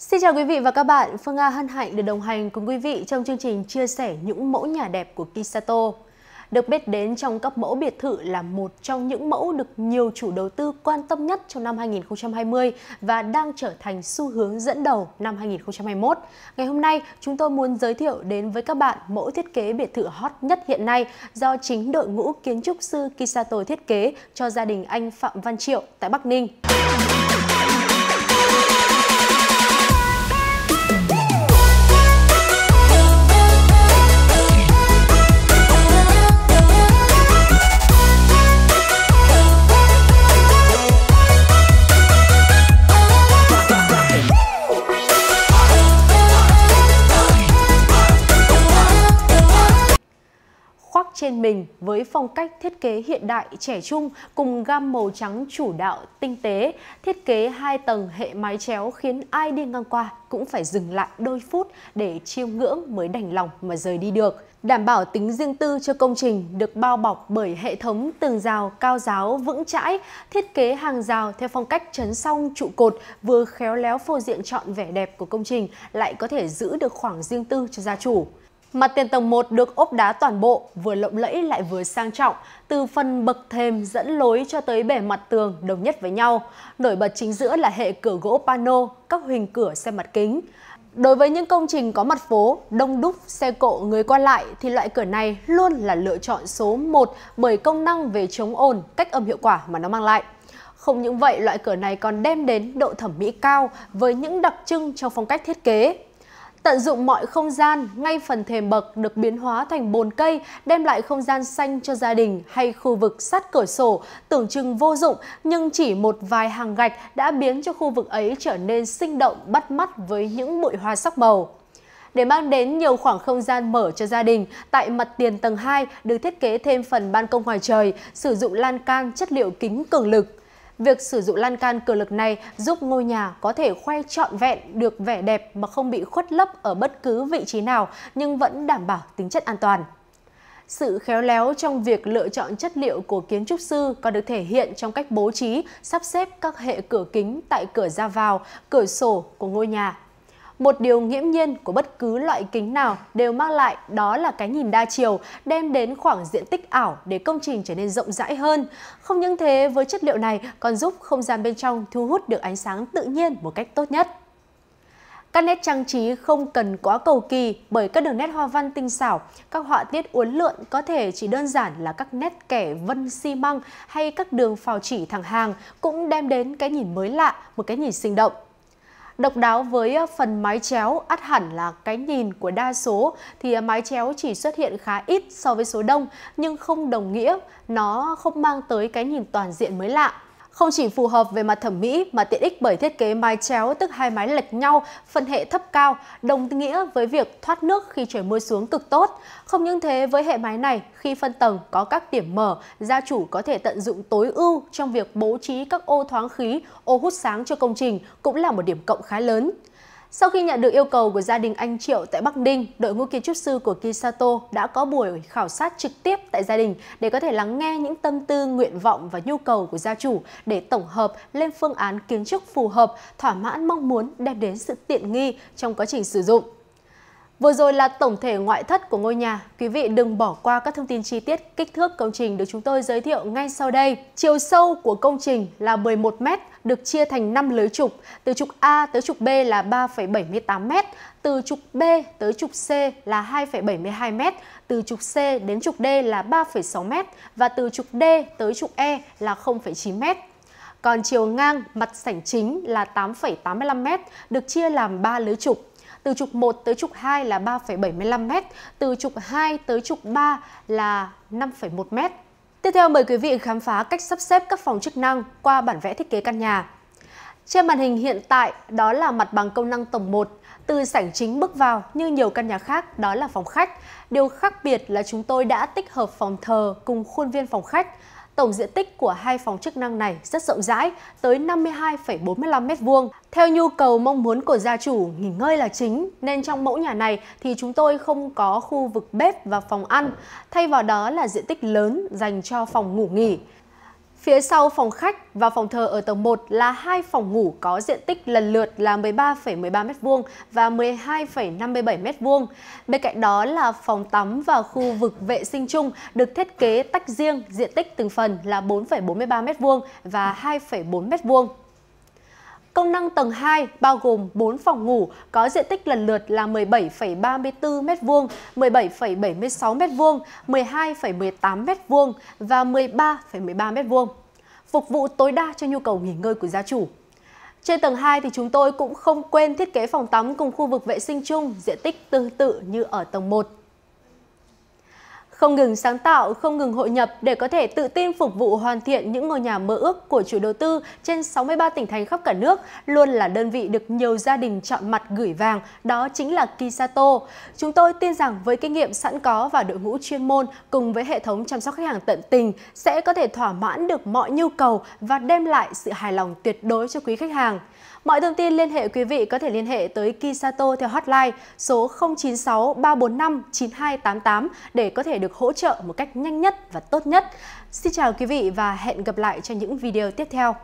Xin chào quý vị và các bạn, Phương Nga hân hạnh được đồng hành cùng quý vị trong chương trình chia sẻ những mẫu nhà đẹp của Kisato. Được biết đến trong các mẫu biệt thự là một trong những mẫu được nhiều chủ đầu tư quan tâm nhất trong năm 2020 và đang trở thành xu hướng dẫn đầu năm 2021. Ngày hôm nay, chúng tôi muốn giới thiệu đến với các bạn mẫu thiết kế biệt thự hot nhất hiện nay do chính đội ngũ kiến trúc sư Kisato thiết kế cho gia đình anh Phạm Văn Triệu tại Bắc Ninh. trên mình với phong cách thiết kế hiện đại trẻ trung cùng gam màu trắng chủ đạo tinh tế, thiết kế hai tầng hệ mái chéo khiến ai đi ngang qua cũng phải dừng lại đôi phút để chiêm ngưỡng mới đành lòng mà rời đi được. Đảm bảo tính riêng tư cho công trình được bao bọc bởi hệ thống tường rào cao giáo vững chãi, thiết kế hàng rào theo phong cách chấn song trụ cột vừa khéo léo phô diện trọn vẻ đẹp của công trình lại có thể giữ được khoảng riêng tư cho gia chủ. Mặt tiền tầng 1 được ốp đá toàn bộ, vừa lộng lẫy lại vừa sang trọng, từ phần bậc thềm dẫn lối cho tới bề mặt tường đồng nhất với nhau. Nổi bật chính giữa là hệ cửa gỗ pano, các hình cửa xe mặt kính. Đối với những công trình có mặt phố, đông đúc, xe cộ, người qua lại thì loại cửa này luôn là lựa chọn số 1 bởi công năng về chống ồn, cách âm hiệu quả mà nó mang lại. Không những vậy, loại cửa này còn đem đến độ thẩm mỹ cao với những đặc trưng trong phong cách thiết kế, Tận dụng mọi không gian, ngay phần thềm bậc được biến hóa thành bồn cây, đem lại không gian xanh cho gia đình hay khu vực sát cửa sổ, tưởng chừng vô dụng nhưng chỉ một vài hàng gạch đã biến cho khu vực ấy trở nên sinh động, bắt mắt với những bụi hoa sắc màu. Để mang đến nhiều khoảng không gian mở cho gia đình, tại mặt tiền tầng 2 được thiết kế thêm phần ban công ngoài trời, sử dụng lan can chất liệu kính cường lực. Việc sử dụng lan can cửa lực này giúp ngôi nhà có thể khoe trọn vẹn được vẻ đẹp mà không bị khuất lấp ở bất cứ vị trí nào nhưng vẫn đảm bảo tính chất an toàn. Sự khéo léo trong việc lựa chọn chất liệu của kiến trúc sư còn được thể hiện trong cách bố trí, sắp xếp các hệ cửa kính tại cửa ra vào, cửa sổ của ngôi nhà một điều nghiễm nhiên của bất cứ loại kính nào đều mang lại đó là cái nhìn đa chiều, đem đến khoảng diện tích ảo để công trình trở nên rộng rãi hơn. Không những thế, với chất liệu này còn giúp không gian bên trong thu hút được ánh sáng tự nhiên một cách tốt nhất. Các nét trang trí không cần quá cầu kỳ bởi các đường nét hoa văn tinh xảo, các họa tiết uốn lượn có thể chỉ đơn giản là các nét kẻ vân xi măng hay các đường phào chỉ thẳng hàng cũng đem đến cái nhìn mới lạ, một cái nhìn sinh động. Độc đáo với ờ, phần mái chéo ắt hẳn là cái nhìn của đa số thì ờ, mái chéo chỉ xuất hiện khá ít so với số đông nhưng không đồng nghĩa nó không mang tới cái nhìn toàn diện mới lạ. Không chỉ phù hợp về mặt thẩm mỹ mà tiện ích bởi thiết kế mái chéo tức hai mái lệch nhau, phân hệ thấp cao, đồng nghĩa với việc thoát nước khi trời mưa xuống cực tốt. Không những thế, với hệ mái này, khi phân tầng có các điểm mở, gia chủ có thể tận dụng tối ưu trong việc bố trí các ô thoáng khí, ô hút sáng cho công trình cũng là một điểm cộng khá lớn. Sau khi nhận được yêu cầu của gia đình anh Triệu tại Bắc Ninh, đội ngũ kiến trúc sư của Kisato đã có buổi khảo sát trực tiếp tại gia đình để có thể lắng nghe những tâm tư, nguyện vọng và nhu cầu của gia chủ để tổng hợp lên phương án kiến trúc phù hợp, thỏa mãn mong muốn đem đến sự tiện nghi trong quá trình sử dụng. Vừa rồi là tổng thể ngoại thất của ngôi nhà. Quý vị đừng bỏ qua các thông tin chi tiết kích thước công trình được chúng tôi giới thiệu ngay sau đây. Chiều sâu của công trình là 11 m, được chia thành 5 lưới trục. Từ trục A tới trục B là 3,78 m, từ trục B tới trục C là 2,72 m, từ trục C đến trục D là 3,6 m và từ trục D tới trục E là 0,9 m. Còn chiều ngang mặt sảnh chính là 8,85 m, được chia làm 3 lưới trục từ trục 1 tới trục 2 là 3,75 m, từ trục 2 tới trục 3 là 5,1 m. Tiếp theo mời quý vị khám phá cách sắp xếp các phòng chức năng qua bản vẽ thiết kế căn nhà. Trên màn hình hiện tại đó là mặt bằng công năng tổng 1, từ sảnh chính bước vào như nhiều căn nhà khác đó là phòng khách. Điều khác biệt là chúng tôi đã tích hợp phòng thờ cùng khuôn viên phòng khách. Tổng diện tích của hai phòng chức năng này rất rộng rãi, tới 52,45 m2. Theo nhu cầu mong muốn của gia chủ nghỉ ngơi là chính, nên trong mẫu nhà này thì chúng tôi không có khu vực bếp và phòng ăn, thay vào đó là diện tích lớn dành cho phòng ngủ nghỉ. Phía sau phòng khách và phòng thờ ở tầng 1 là hai phòng ngủ có diện tích lần lượt là 13,13m2 và 12,57m2. Bên cạnh đó là phòng tắm và khu vực vệ sinh chung được thiết kế tách riêng diện tích từng phần là 4,43m2 và 2,4m2. Công năng tầng 2 bao gồm 4 phòng ngủ có diện tích lần lượt là 17,34 m2, 17,76 m2, 12,18 m2 và 13,13 m2, phục vụ tối đa cho nhu cầu nghỉ ngơi của gia chủ. Trên tầng 2 thì chúng tôi cũng không quên thiết kế phòng tắm cùng khu vực vệ sinh chung diện tích tương tự như ở tầng 1. Không ngừng sáng tạo, không ngừng hội nhập để có thể tự tin phục vụ hoàn thiện những ngôi nhà mơ ước của chủ đầu tư trên 63 tỉnh thành khắp cả nước luôn là đơn vị được nhiều gia đình chọn mặt gửi vàng, đó chính là Kisato. Chúng tôi tin rằng với kinh nghiệm sẵn có và đội ngũ chuyên môn cùng với hệ thống chăm sóc khách hàng tận tình sẽ có thể thỏa mãn được mọi nhu cầu và đem lại sự hài lòng tuyệt đối cho quý khách hàng. Mọi thông tin liên hệ quý vị có thể liên hệ tới Kisato theo hotline số 096 345 9288 để có thể được hỗ trợ một cách nhanh nhất và tốt nhất. Xin chào quý vị và hẹn gặp lại trong những video tiếp theo.